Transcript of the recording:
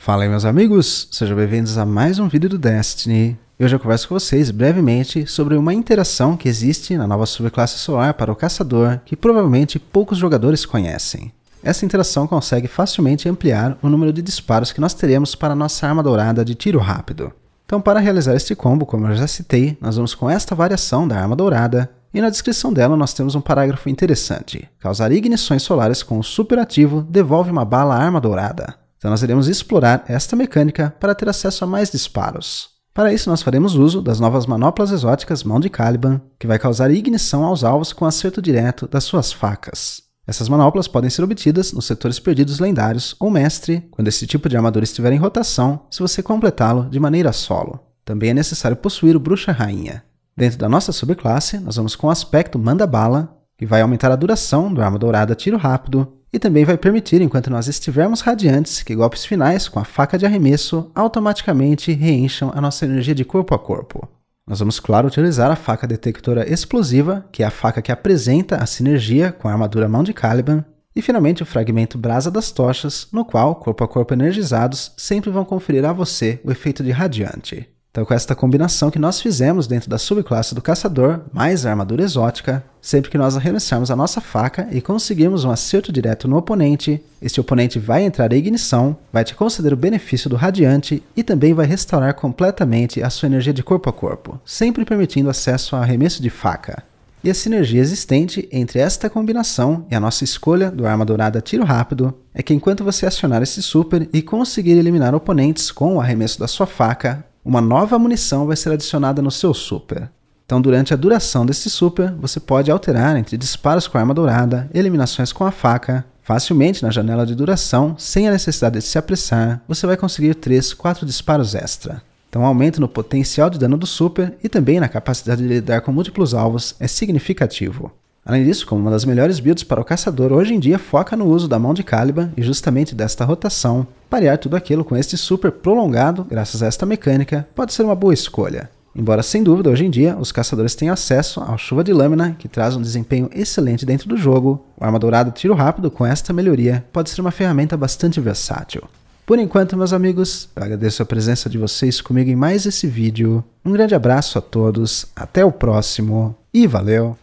Fala aí meus amigos, sejam bem-vindos a mais um vídeo do Destiny. Hoje eu converso com vocês brevemente sobre uma interação que existe na nova subclasse solar para o caçador que provavelmente poucos jogadores conhecem. Essa interação consegue facilmente ampliar o número de disparos que nós teremos para nossa arma dourada de tiro rápido. Então para realizar este combo, como eu já citei, nós vamos com esta variação da arma dourada e na descrição dela nós temos um parágrafo interessante. Causar ignições solares com o superativo devolve uma bala à arma dourada. Então nós iremos explorar esta mecânica para ter acesso a mais disparos. Para isso, nós faremos uso das novas manoplas exóticas Mão de Caliban, que vai causar ignição aos alvos com acerto direto das suas facas. Essas manoplas podem ser obtidas nos setores perdidos lendários ou mestre, quando esse tipo de armadura estiver em rotação, se você completá-lo de maneira solo. Também é necessário possuir o Bruxa Rainha. Dentro da nossa subclasse, nós vamos com o aspecto Manda Bala, que vai aumentar a duração do Arma Dourada Tiro Rápido e também vai permitir, enquanto nós estivermos radiantes, que golpes finais com a faca de arremesso automaticamente reencham a nossa energia de corpo a corpo. Nós vamos, claro, utilizar a faca detectora explosiva, que é a faca que apresenta a sinergia com a armadura mão de Caliban, e finalmente o fragmento brasa das tochas, no qual corpo a corpo energizados sempre vão conferir a você o efeito de radiante. Então, com esta combinação que nós fizemos dentro da subclasse do caçador, mais a armadura exótica, sempre que nós arremessarmos a nossa faca e conseguirmos um acerto direto no oponente, este oponente vai entrar em ignição, vai te conceder o benefício do radiante e também vai restaurar completamente a sua energia de corpo a corpo, sempre permitindo acesso ao arremesso de faca. E a sinergia existente entre esta combinação e a nossa escolha do arma dourada tiro rápido é que enquanto você acionar esse super e conseguir eliminar oponentes com o arremesso da sua faca, uma nova munição vai ser adicionada no seu super. Então, durante a duração desse super, você pode alterar entre disparos com arma dourada, eliminações com a faca, facilmente na janela de duração, sem a necessidade de se apressar, você vai conseguir 3, 4 disparos extra. Então, o aumento no potencial de dano do super e também na capacidade de lidar com múltiplos alvos é significativo. Além disso, como uma das melhores builds para o caçador, hoje em dia foca no uso da mão de Caliban e justamente desta rotação. Parear tudo aquilo com este super prolongado, graças a esta mecânica, pode ser uma boa escolha. Embora sem dúvida hoje em dia os caçadores tenham acesso ao chuva de lâmina, que traz um desempenho excelente dentro do jogo, o arma dourada tiro rápido com esta melhoria pode ser uma ferramenta bastante versátil. Por enquanto, meus amigos, eu agradeço a presença de vocês comigo em mais esse vídeo. Um grande abraço a todos, até o próximo e valeu!